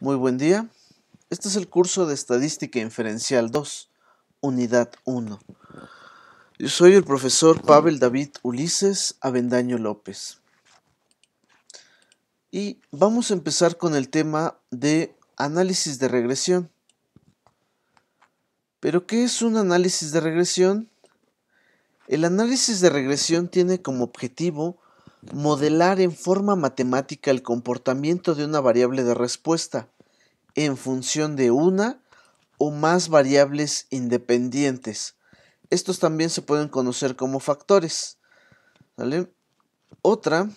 Muy buen día. Este es el curso de Estadística Inferencial 2, Unidad 1. Yo soy el profesor Pavel David Ulises Avendaño López. Y vamos a empezar con el tema de análisis de regresión. ¿Pero qué es un análisis de regresión? El análisis de regresión tiene como objetivo modelar en forma matemática el comportamiento de una variable de respuesta en función de una o más variables independientes. Estos también se pueden conocer como factores. Otra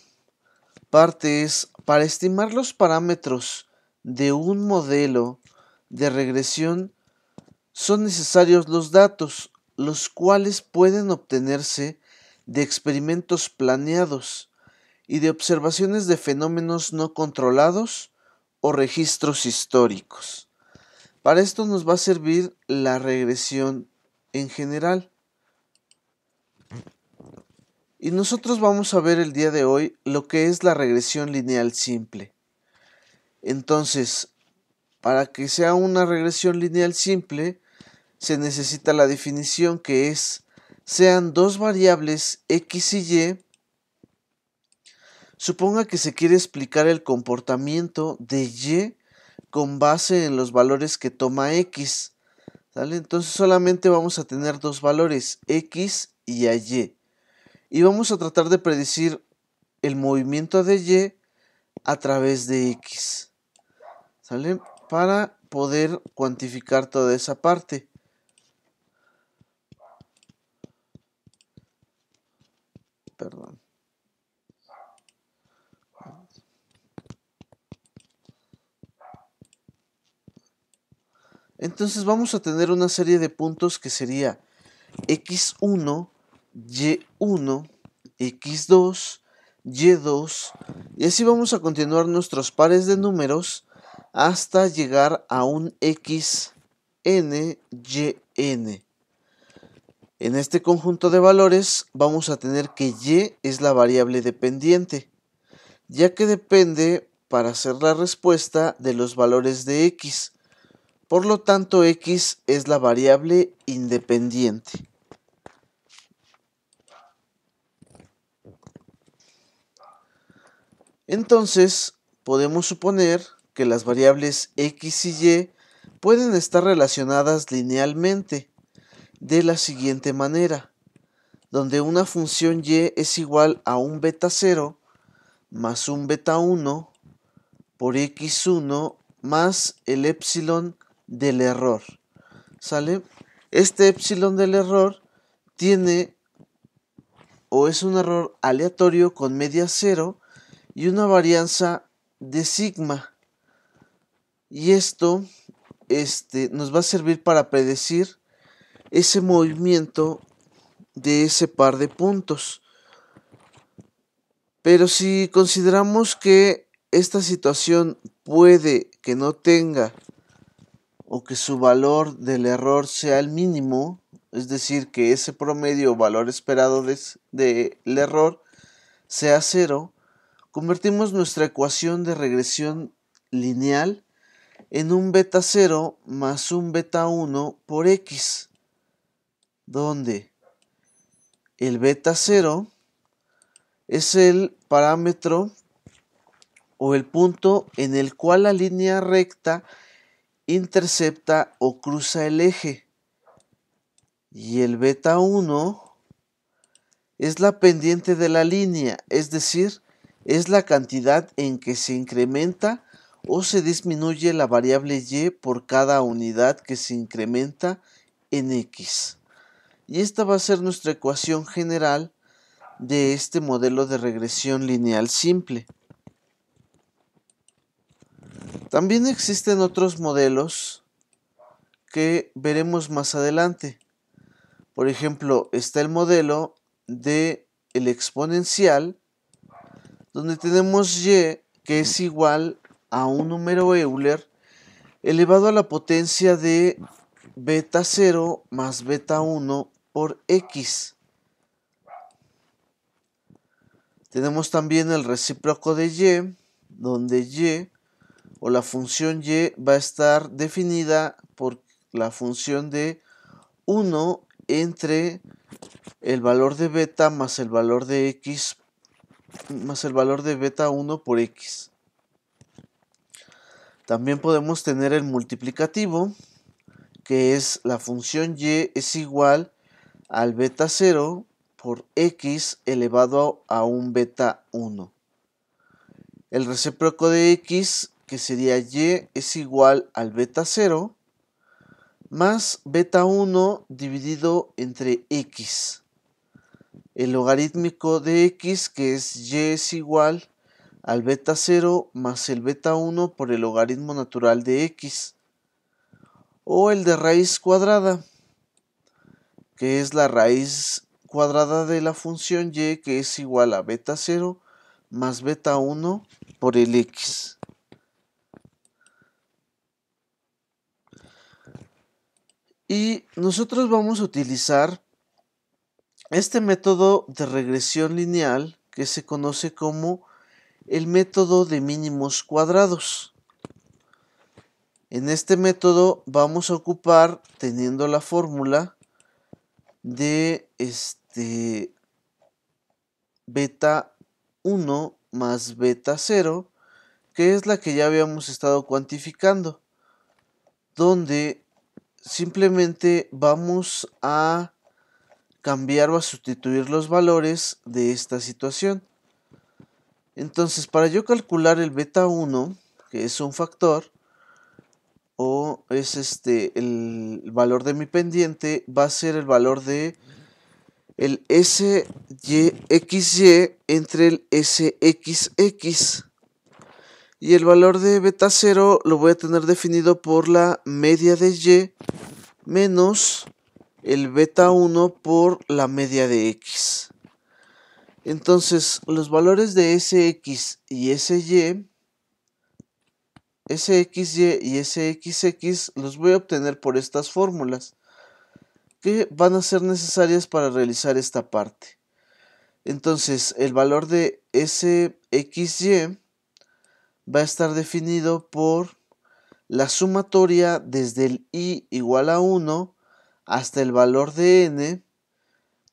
parte es para estimar los parámetros de un modelo de regresión son necesarios los datos, los cuales pueden obtenerse de experimentos planeados y de observaciones de fenómenos no controlados o registros históricos. Para esto nos va a servir la regresión en general. Y nosotros vamos a ver el día de hoy lo que es la regresión lineal simple. Entonces, para que sea una regresión lineal simple, se necesita la definición que es sean dos variables x y y Suponga que se quiere explicar el comportamiento de Y con base en los valores que toma X. Entonces solamente vamos a tener dos valores, X y Y. Y vamos a tratar de predecir el movimiento de Y a través de X. ¿Sale? Para poder cuantificar toda esa parte. Perdón. Entonces vamos a tener una serie de puntos que sería x1, y1, x2, y2, y así vamos a continuar nuestros pares de números hasta llegar a un xn, yn. En este conjunto de valores vamos a tener que y es la variable dependiente, ya que depende para hacer la respuesta de los valores de x. Por lo tanto, x es la variable independiente. Entonces, podemos suponer que las variables x y y pueden estar relacionadas linealmente de la siguiente manera, donde una función y es igual a un beta 0 más un beta 1 por x1 más el epsilon del error. ¿Sale? Este epsilon del error tiene o es un error aleatorio con media cero y una varianza de sigma. Y esto este, nos va a servir para predecir ese movimiento de ese par de puntos. Pero si consideramos que esta situación puede que no tenga o que su valor del error sea el mínimo, es decir, que ese promedio o valor esperado del de, error sea cero, convertimos nuestra ecuación de regresión lineal en un beta 0 más un beta 1 por x, donde el beta 0 es el parámetro o el punto en el cual la línea recta intercepta o cruza el eje. Y el beta 1 es la pendiente de la línea, es decir, es la cantidad en que se incrementa o se disminuye la variable y por cada unidad que se incrementa en x. Y esta va a ser nuestra ecuación general de este modelo de regresión lineal simple. También existen otros modelos que veremos más adelante. Por ejemplo, está el modelo de el exponencial donde tenemos y que es igual a un número Euler elevado a la potencia de beta 0 más beta 1 por x. Tenemos también el recíproco de y, donde y o la función y va a estar definida por la función de 1 entre el valor de beta más el valor de x más el valor de beta 1 por x. También podemos tener el multiplicativo, que es la función y es igual al beta 0 por x elevado a un beta 1. El recíproco de x que sería y es igual al beta 0 más beta 1 dividido entre x. El logarítmico de x que es y es igual al beta 0 más el beta 1 por el logaritmo natural de x. O el de raíz cuadrada, que es la raíz cuadrada de la función y que es igual a beta 0 más beta 1 por el x. Y nosotros vamos a utilizar este método de regresión lineal que se conoce como el método de mínimos cuadrados. En este método vamos a ocupar, teniendo la fórmula de este beta 1 más beta 0, que es la que ya habíamos estado cuantificando, donde simplemente vamos a cambiar o a sustituir los valores de esta situación. Entonces, para yo calcular el beta 1, que es un factor, o es este el valor de mi pendiente, va a ser el valor de el SYXY entre el x. Y el valor de beta 0 lo voy a tener definido por la media de y menos el beta 1 por la media de x. Entonces, los valores de sx y sy, sxy y sxx los voy a obtener por estas fórmulas que van a ser necesarias para realizar esta parte. Entonces, el valor de sxy va a estar definido por la sumatoria desde el i igual a 1 hasta el valor de n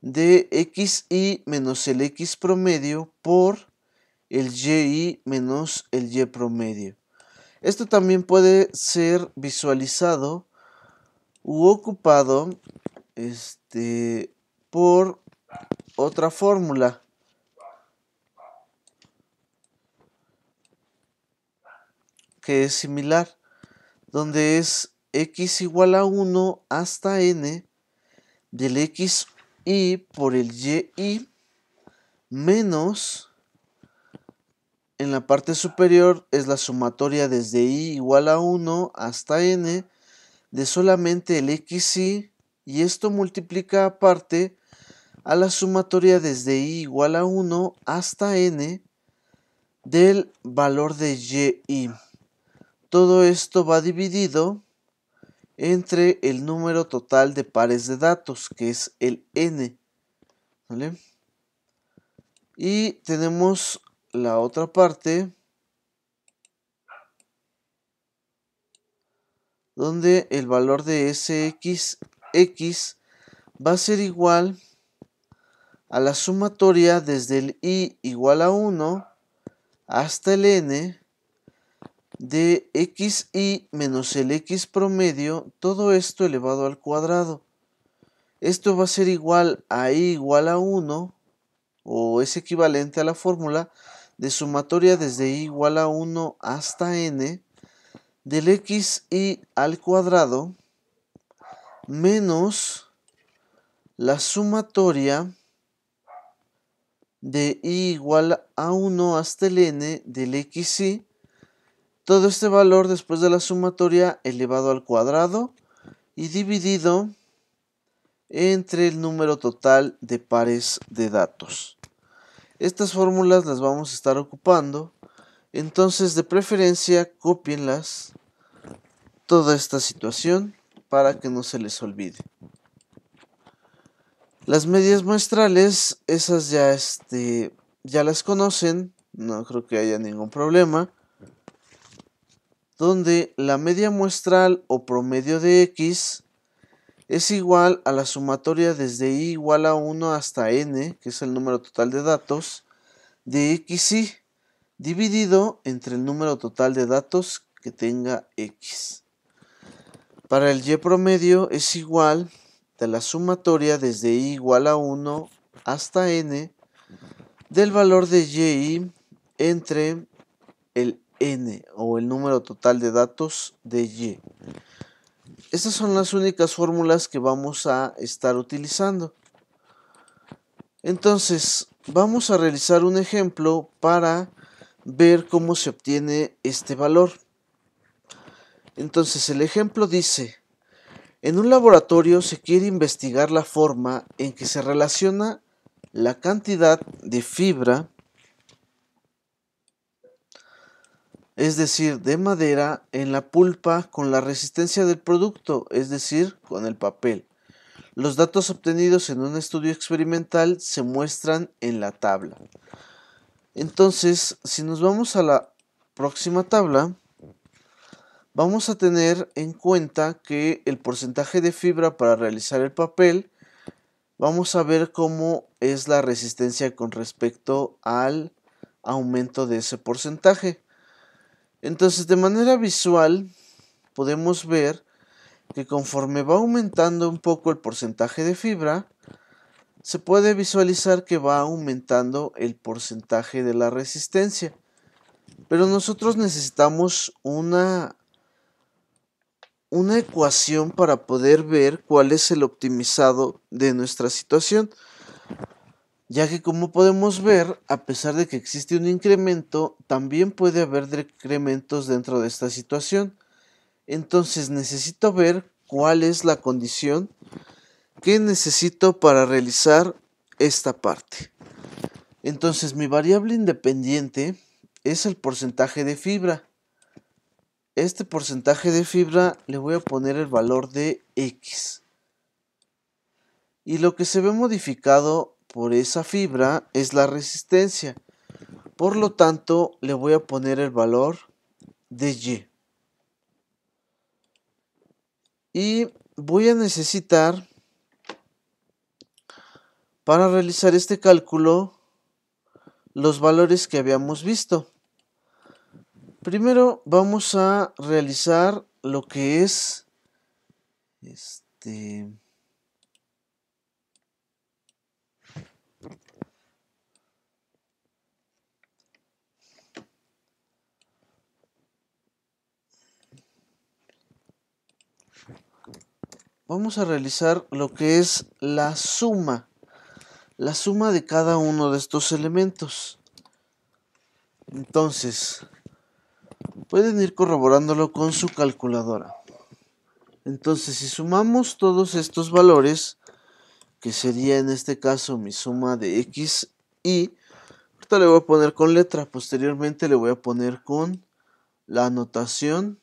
de xi menos el x promedio por el yi menos el y promedio. Esto también puede ser visualizado u ocupado este, por otra fórmula que es similar, donde es x igual a 1 hasta n del x y por el yi menos en la parte superior es la sumatoria desde i igual a 1 hasta n de solamente el xi. y esto multiplica aparte a la sumatoria desde i igual a 1 hasta n del valor de yi. Todo esto va dividido entre el número total de pares de datos, que es el n. Y tenemos la otra parte, donde el valor de sx x va a ser igual a la sumatoria desde el i igual a 1 hasta el n de xy menos el x promedio, todo esto elevado al cuadrado. Esto va a ser igual a i igual a 1, o es equivalente a la fórmula de sumatoria desde i igual a 1 hasta n del xy al cuadrado menos la sumatoria de i igual a 1 hasta el n del xy todo este valor después de la sumatoria elevado al cuadrado y dividido entre el número total de pares de datos. Estas fórmulas las vamos a estar ocupando, entonces de preferencia copienlas toda esta situación para que no se les olvide. Las medias muestrales, esas ya, este, ya las conocen, no creo que haya ningún problema donde la media muestral o promedio de X es igual a la sumatoria desde i igual a 1 hasta n, que es el número total de datos, de xy, dividido entre el número total de datos que tenga x. Para el y promedio es igual a la sumatoria desde i igual a 1 hasta n del valor de yi entre el o el número total de datos de y. Estas son las únicas fórmulas que vamos a estar utilizando. Entonces, vamos a realizar un ejemplo para ver cómo se obtiene este valor. Entonces, el ejemplo dice, en un laboratorio se quiere investigar la forma en que se relaciona la cantidad de fibra es decir, de madera, en la pulpa con la resistencia del producto, es decir, con el papel. Los datos obtenidos en un estudio experimental se muestran en la tabla. Entonces, si nos vamos a la próxima tabla, vamos a tener en cuenta que el porcentaje de fibra para realizar el papel, vamos a ver cómo es la resistencia con respecto al aumento de ese porcentaje. Entonces, de manera visual, podemos ver que conforme va aumentando un poco el porcentaje de fibra, se puede visualizar que va aumentando el porcentaje de la resistencia. Pero nosotros necesitamos una, una ecuación para poder ver cuál es el optimizado de nuestra situación ya que como podemos ver, a pesar de que existe un incremento, también puede haber decrementos dentro de esta situación. Entonces necesito ver cuál es la condición que necesito para realizar esta parte. Entonces mi variable independiente es el porcentaje de fibra. Este porcentaje de fibra le voy a poner el valor de X. Y lo que se ve modificado por esa fibra es la resistencia. Por lo tanto, le voy a poner el valor de Y. Y voy a necesitar, para realizar este cálculo, los valores que habíamos visto. Primero vamos a realizar lo que es este vamos a realizar lo que es la suma, la suma de cada uno de estos elementos. Entonces, pueden ir corroborándolo con su calculadora. Entonces, si sumamos todos estos valores, que sería en este caso mi suma de x y, ahorita le voy a poner con letra, posteriormente le voy a poner con la anotación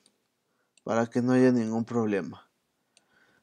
para que no haya ningún problema.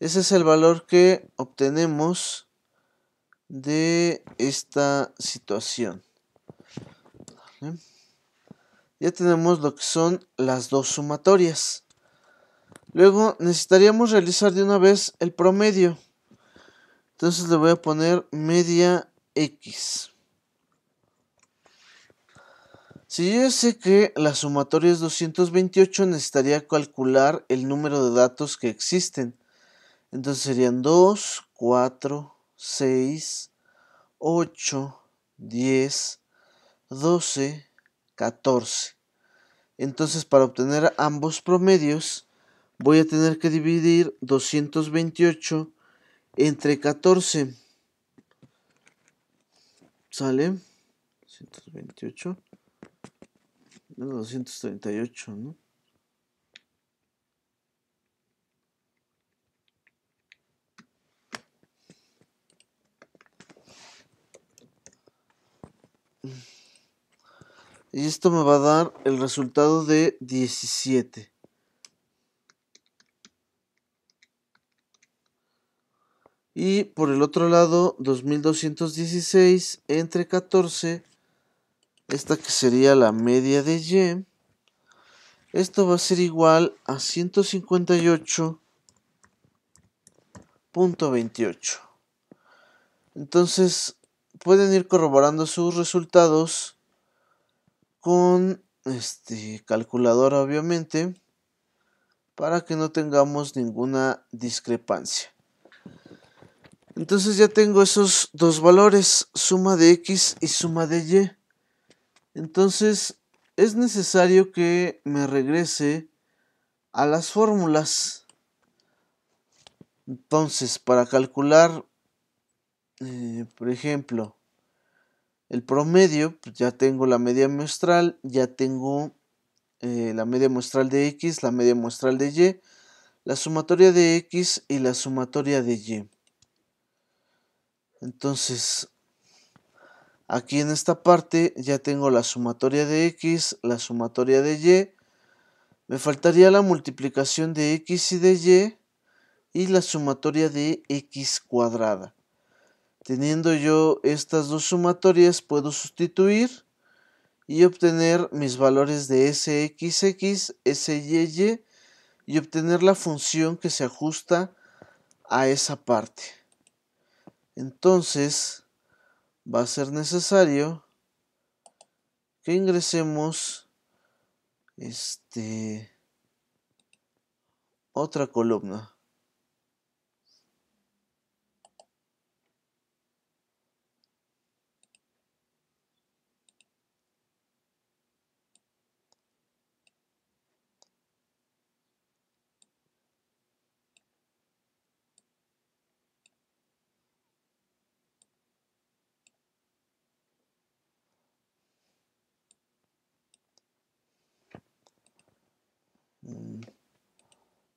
Ese es el valor que obtenemos de esta situación. Ya tenemos lo que son las dos sumatorias. Luego necesitaríamos realizar de una vez el promedio. Entonces le voy a poner media x. Si yo sé que la sumatoria es 228, necesitaría calcular el número de datos que existen. Entonces serían 2, 4, 6, 8, 10, 12, 14. Entonces para obtener ambos promedios voy a tener que dividir 228 entre 14. ¿Sale? 228. 238, ¿no? Y esto me va a dar el resultado de 17. Y por el otro lado, 2216 entre 14, esta que sería la media de Y, esto va a ser igual a 158.28. Entonces, pueden ir corroborando sus resultados con este calculador obviamente para que no tengamos ninguna discrepancia entonces ya tengo esos dos valores suma de x y suma de y entonces es necesario que me regrese a las fórmulas entonces para calcular eh, por ejemplo el promedio, pues ya tengo la media muestral, ya tengo eh, la media muestral de X, la media muestral de Y, la sumatoria de X y la sumatoria de Y. Entonces, aquí en esta parte ya tengo la sumatoria de X, la sumatoria de Y, me faltaría la multiplicación de X y de Y y la sumatoria de X cuadrada. Teniendo yo estas dos sumatorias puedo sustituir y obtener mis valores de SXX, SYY y obtener la función que se ajusta a esa parte. Entonces va a ser necesario que ingresemos este otra columna.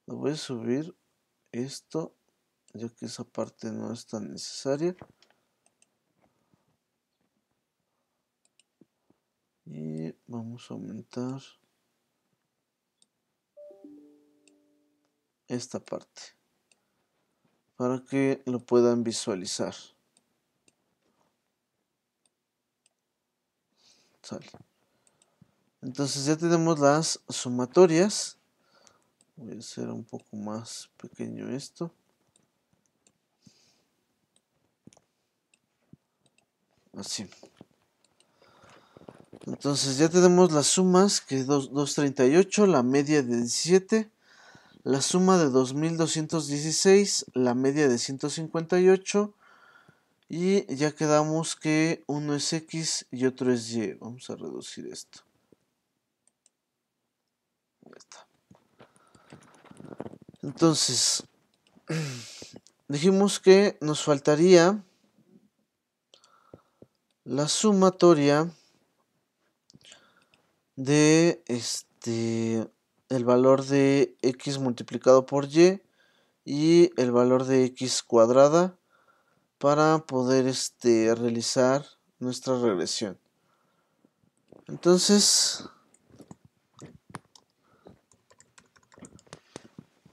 lo voy a subir esto ya que esa parte no es tan necesaria y vamos a aumentar esta parte para que lo puedan visualizar entonces ya tenemos las sumatorias voy a hacer un poco más pequeño esto así entonces ya tenemos las sumas que es 238 la media de 17 la suma de 2216 la media de 158 y ya quedamos que uno es x y otro es y vamos a reducir esto está. Entonces, dijimos que nos faltaría la sumatoria de este el valor de x multiplicado por y y el valor de x cuadrada para poder este, realizar nuestra regresión. Entonces,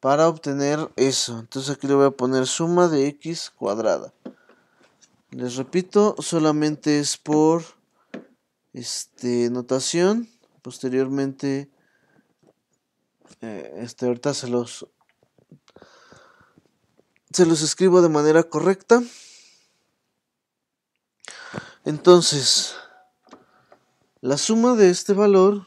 para obtener eso. Entonces aquí le voy a poner suma de x cuadrada. Les repito, solamente es por este, notación. Posteriormente, eh, este, ahorita se los, se los escribo de manera correcta. Entonces, la suma de este valor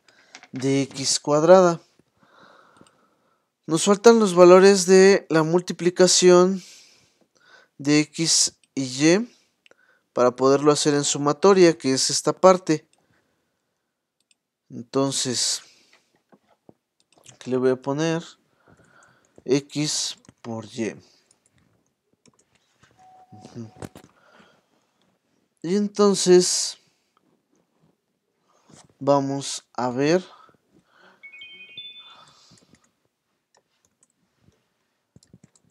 de x cuadrada. Nos faltan los valores de la multiplicación de x y y para poderlo hacer en sumatoria, que es esta parte. Entonces, aquí le voy a poner x por y. Y entonces, vamos a ver.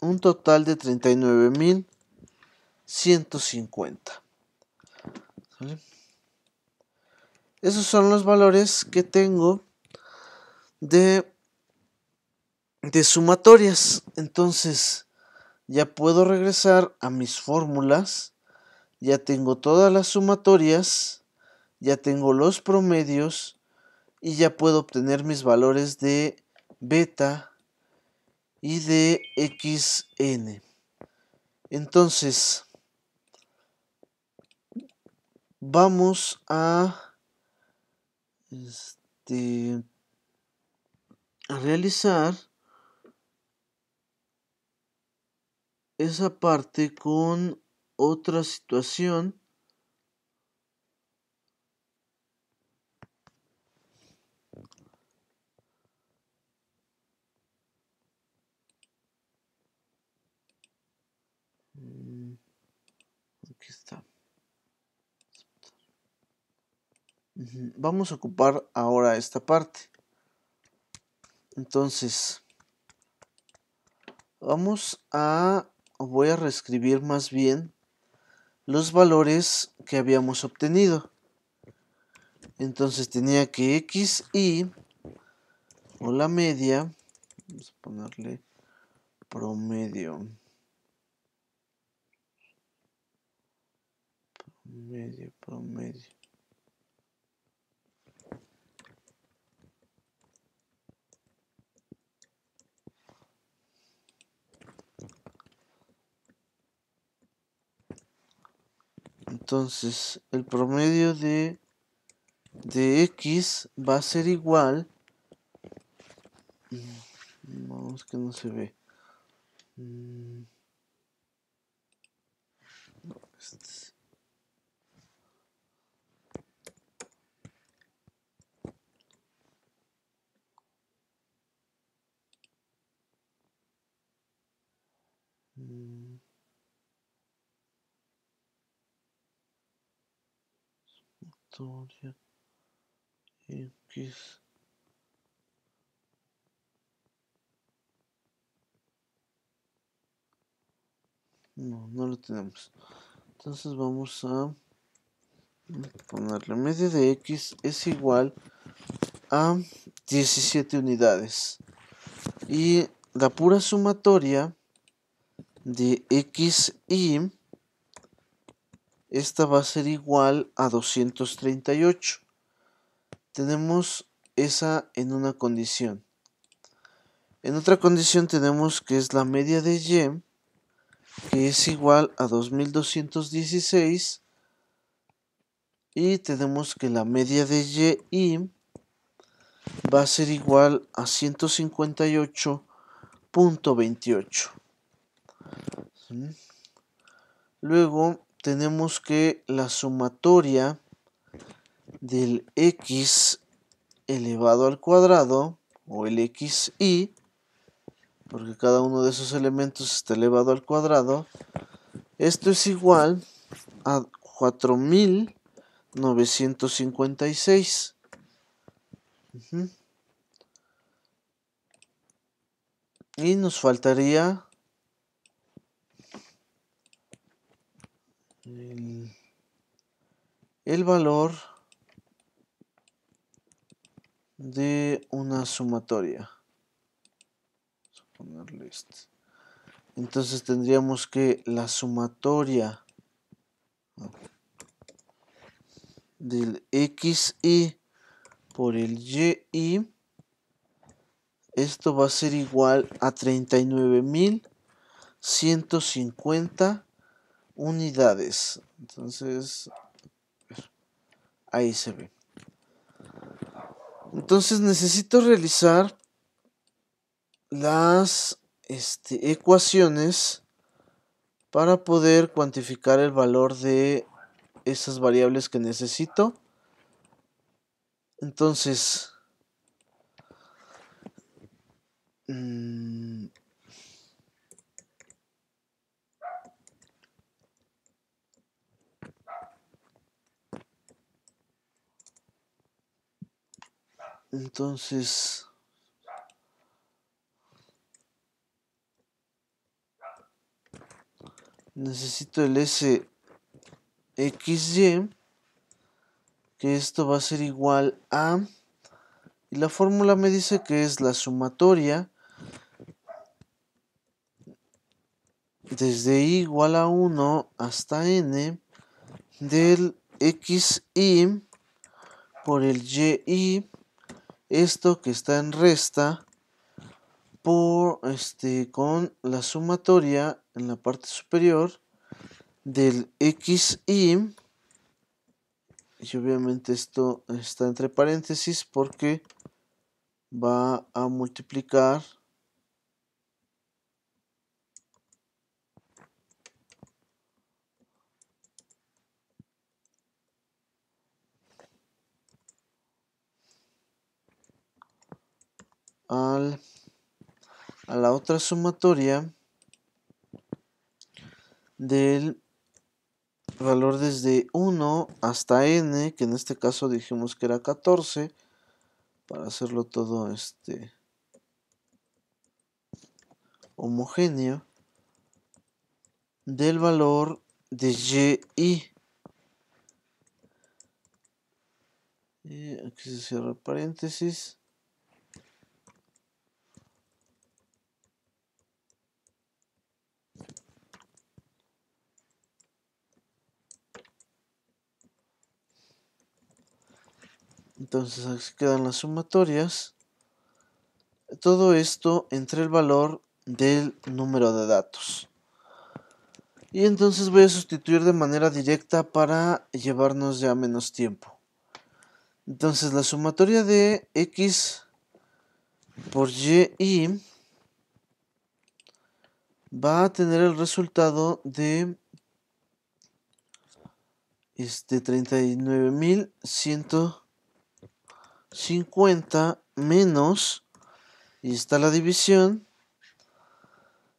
un total de 39.150. Esos son los valores que tengo de, de sumatorias. Entonces, ya puedo regresar a mis fórmulas. Ya tengo todas las sumatorias. Ya tengo los promedios. Y ya puedo obtener mis valores de beta, y de xn. Entonces, vamos a, este, a realizar esa parte con otra situación Vamos a ocupar ahora esta parte. Entonces, vamos a, voy a reescribir más bien los valores que habíamos obtenido. Entonces tenía que x, y, o la media, vamos a ponerle promedio. Promedio, promedio. Entonces, el promedio de, de X va a ser igual. Vamos mm, que no se ve. Mm. Mm. X. No, no lo tenemos. Entonces vamos a ponerle media de X es igual a 17 unidades. Y la pura sumatoria de X y esta va a ser igual a 238. Tenemos esa en una condición. En otra condición tenemos que es la media de y, que es igual a 2216. Y tenemos que la media de y va a ser igual a 158.28. Luego tenemos que la sumatoria del x elevado al cuadrado o el xy porque cada uno de esos elementos está elevado al cuadrado esto es igual a 4956 y nos faltaría el, valor de una sumatoria. Este. Entonces tendríamos que la sumatoria del xy por el y esto va a ser igual a 39.150 unidades. Entonces, ahí se ve. Entonces necesito realizar las este, ecuaciones para poder cuantificar el valor de esas variables que necesito. Entonces, mm, Entonces... Necesito el SXY. Que esto va a ser igual a... Y la fórmula me dice que es la sumatoria desde i igual a 1 hasta n del XY por el y esto que está en resta por este con la sumatoria en la parte superior del y, y obviamente esto está entre paréntesis porque va a multiplicar a la otra sumatoria del valor desde 1 hasta n, que en este caso dijimos que era 14, para hacerlo todo este homogéneo, del valor de y Y eh, aquí se cierra paréntesis. Entonces aquí quedan las sumatorias. Todo esto entre el valor del número de datos. Y entonces voy a sustituir de manera directa para llevarnos ya menos tiempo. Entonces la sumatoria de x por y va a tener el resultado de este 39.100 50 menos, y está la división,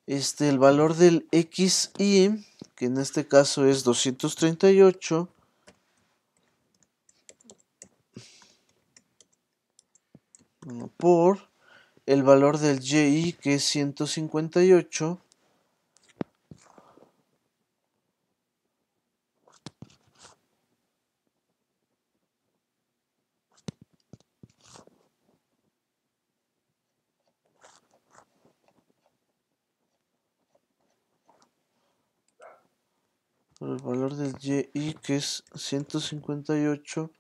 este, el valor del XY, que en este caso es 238, por el valor del YI, que es 158, por el valor del y que es 158.28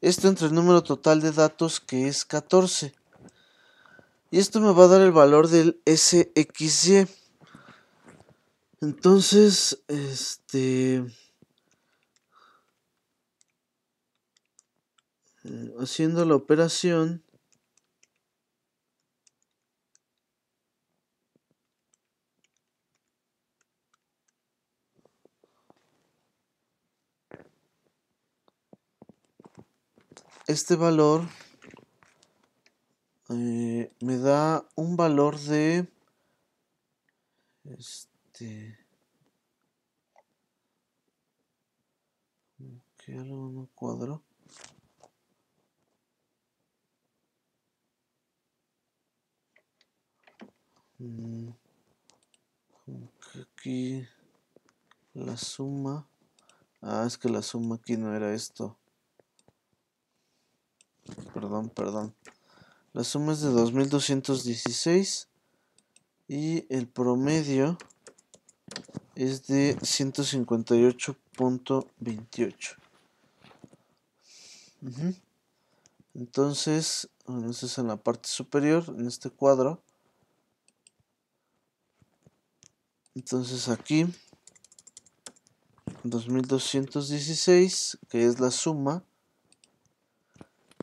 esto entre el número total de datos que es 14 y esto me va a dar el valor del SXY entonces este eh, haciendo la operación este valor eh, me da un valor de este que algo no cuadro mm, aquí la suma ah es que la suma aquí no era esto Perdón, perdón. La suma es de 2216 y el promedio es de 158.28. Entonces, eso es en la parte superior, en este cuadro. Entonces aquí, 2216, que es la suma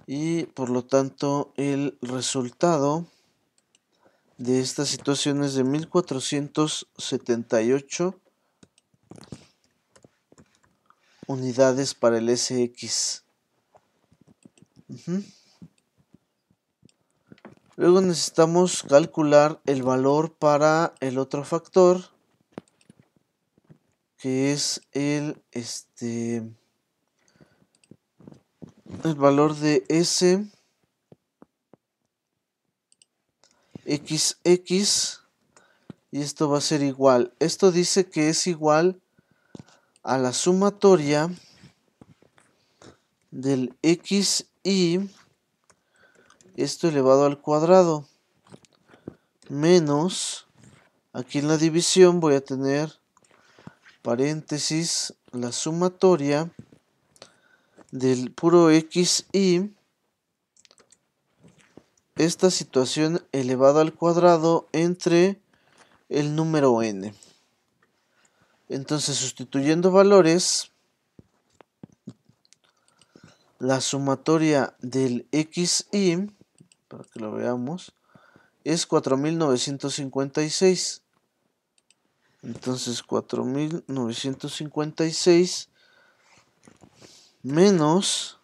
y por lo tanto el resultado de esta situación es de 1478 unidades para el SX. Luego necesitamos calcular el valor para el otro factor que es el este el valor de S XX y esto va a ser igual. Esto dice que es igual a la sumatoria del XY esto elevado al cuadrado menos aquí en la división voy a tener paréntesis la sumatoria del puro x y esta situación elevada al cuadrado entre el número n. Entonces, sustituyendo valores, la sumatoria del x y para que lo veamos, es 4956. Entonces, 4956 menos,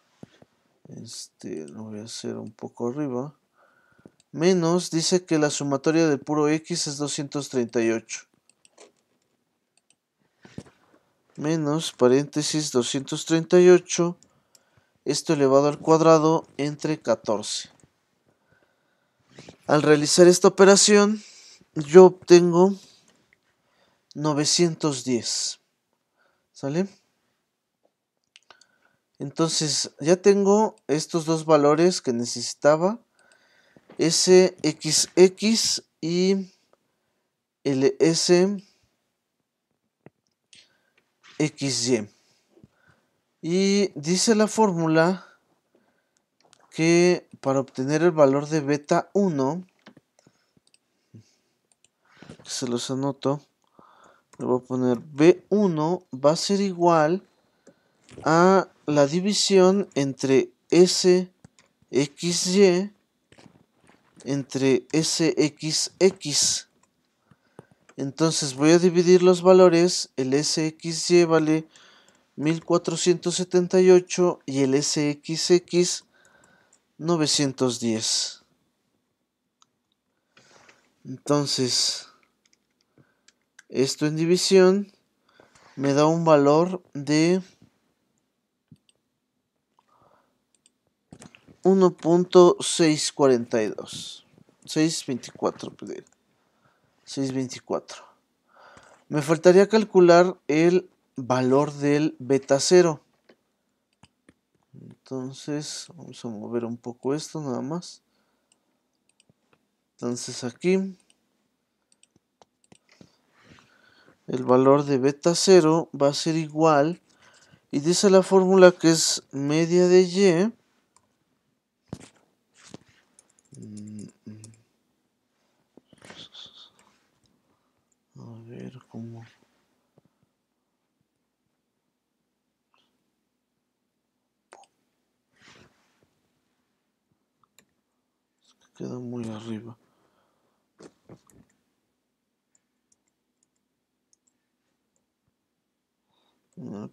este, lo voy a hacer un poco arriba, menos, dice que la sumatoria del puro X es 238. Menos, paréntesis, 238, esto elevado al cuadrado entre 14. Al realizar esta operación, yo obtengo 910. ¿Sale? Entonces ya tengo estos dos valores que necesitaba. SXX y LS Y dice la fórmula que para obtener el valor de beta 1, se los anoto, le voy a poner B1 va a ser igual a la división entre SXY entre SXX. Entonces voy a dividir los valores. El SXY vale 1478 y el SXX 910. Entonces, esto en división me da un valor de 1.642. 624, 624. Me faltaría calcular el valor del beta 0. Entonces, vamos a mover un poco esto nada más. Entonces aquí, el valor de beta 0 va a ser igual, y dice la fórmula que es media de y Mm, mm. A ver cómo. queda muy arriba.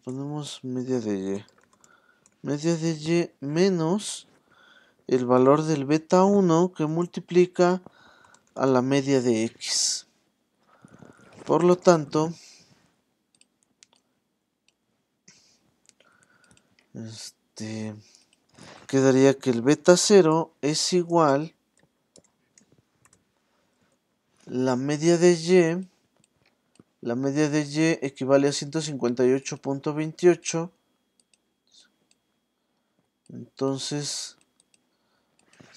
ponemos media de Y. Media de Y menos el valor del beta 1 que multiplica a la media de x. Por lo tanto, este, quedaría que el beta 0 es igual la media de y, la media de y equivale a 158.28, entonces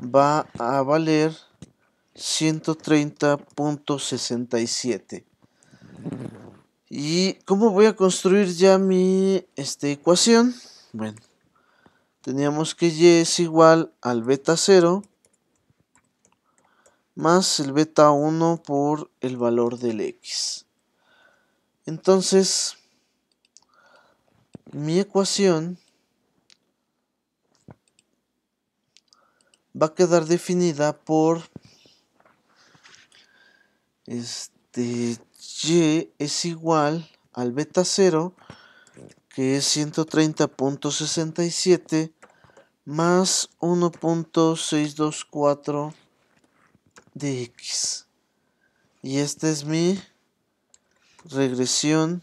va a valer 130.67. ¿Y cómo voy a construir ya mi esta ecuación? Bueno, teníamos que y es igual al beta 0 más el beta 1 por el valor del x. Entonces, mi ecuación va a quedar definida por este y es igual al beta 0 que es 130.67 más 1.624 de x y esta es mi regresión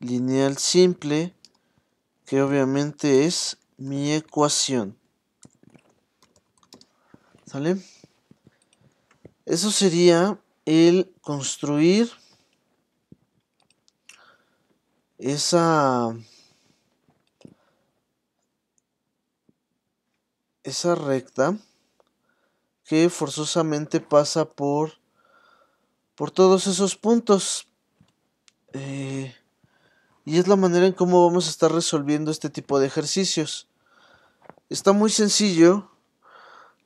lineal simple que obviamente es mi ecuación eso sería el construir esa esa recta que forzosamente pasa por por todos esos puntos eh, y es la manera en cómo vamos a estar resolviendo este tipo de ejercicios está muy sencillo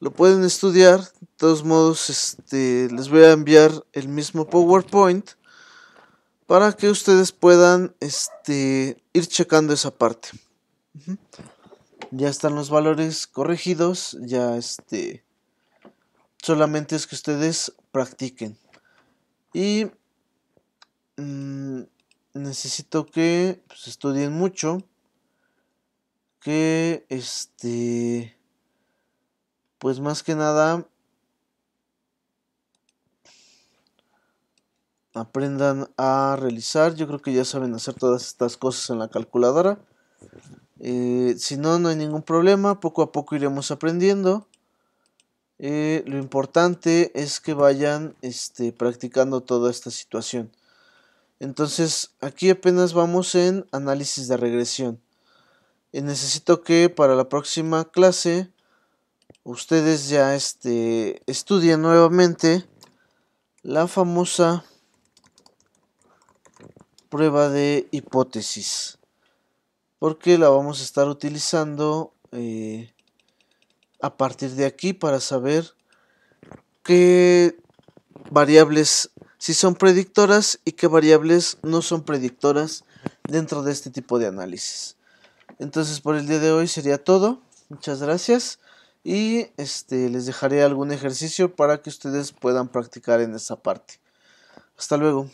lo pueden estudiar. De todos modos, este, les voy a enviar el mismo PowerPoint para que ustedes puedan este, ir checando esa parte. Ya están los valores corregidos, ya este, solamente es que ustedes practiquen. Y mm, necesito que pues, estudien mucho, que este pues más que nada aprendan a realizar. Yo creo que ya saben hacer todas estas cosas en la calculadora. Eh, si no, no hay ningún problema. Poco a poco iremos aprendiendo. Eh, lo importante es que vayan este, practicando toda esta situación. Entonces, aquí apenas vamos en análisis de regresión. Y eh, necesito que para la próxima clase ustedes ya este, estudian nuevamente la famosa prueba de hipótesis. Porque la vamos a estar utilizando eh, a partir de aquí para saber qué variables si son predictoras y qué variables no son predictoras dentro de este tipo de análisis. Entonces por el día de hoy sería todo. Muchas gracias y este, les dejaré algún ejercicio para que ustedes puedan practicar en esa parte. Hasta luego.